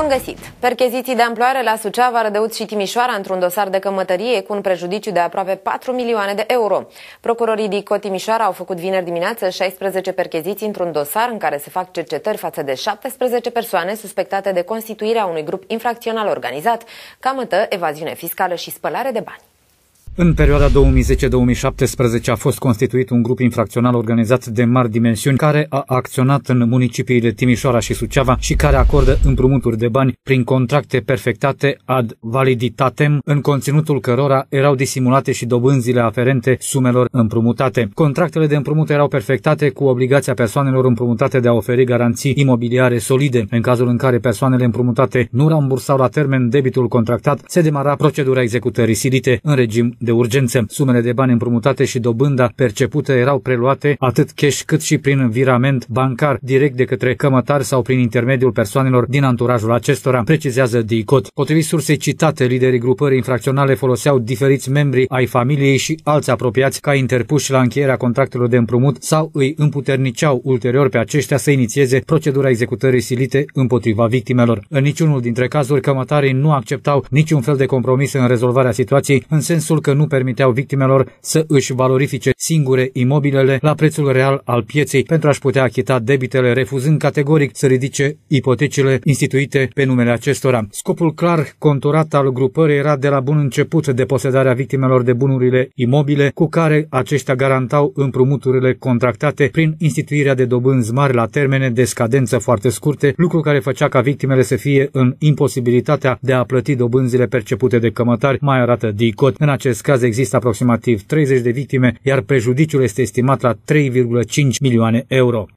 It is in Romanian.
Bun găsit! Percheziții de amploare la Suceava, Rădăuți și Timișoara într-un dosar de cămătărie cu un prejudiciu de aproape 4 milioane de euro. Procurorii DICO Timișoara au făcut vineri dimineață 16 percheziții într-un dosar în care se fac cercetări față de 17 persoane suspectate de constituirea unui grup infracțional organizat, camătă, evaziune fiscală și spălare de bani. În perioada 2010-2017 a fost constituit un grup infracțional organizat de mari dimensiuni care a acționat în municipiile Timișoara și Suceava și care acordă împrumuturi de bani prin contracte perfectate ad validitatem, în conținutul cărora erau disimulate și dobânzile aferente sumelor împrumutate. Contractele de împrumut erau perfectate cu obligația persoanelor împrumutate de a oferi garanții imobiliare solide. În cazul în care persoanele împrumutate nu rambursau la termen debitul contractat, se demara procedura executării silite în regim de de urgență. Sumele de bani împrumutate și dobânda percepută erau preluate atât cash cât și prin virament bancar direct de către cămătari sau prin intermediul persoanelor din anturajul acestora, precizează DICOT. Potrivit sursei citate, liderii grupării infracționale foloseau diferiți membri ai familiei și alți apropiați ca interpuși la încheierea contractelor de împrumut sau îi împuterniceau ulterior pe aceștia să inițieze procedura executării silite împotriva victimelor. În niciunul dintre cazuri, cămătarii nu acceptau niciun fel de compromis în rezolvarea situației, în sensul că că nu permiteau victimelor să își valorifice singure imobilele la prețul real al pieței pentru a-și putea achita debitele, refuzând categoric să ridice ipotecile instituite pe numele acestora. Scopul clar conturat al grupării era de la bun început de posedarea victimelor de bunurile imobile cu care aceștia garantau împrumuturile contractate prin instituirea de dobânzi mari la termene de scadență foarte scurte, lucru care făcea ca victimele să fie în imposibilitatea de a plăti dobânzile percepute de cămătari, mai arată Dicot. În acest acest caz există aproximativ 30 de victime, iar prejudiciul este estimat la 3,5 milioane euro.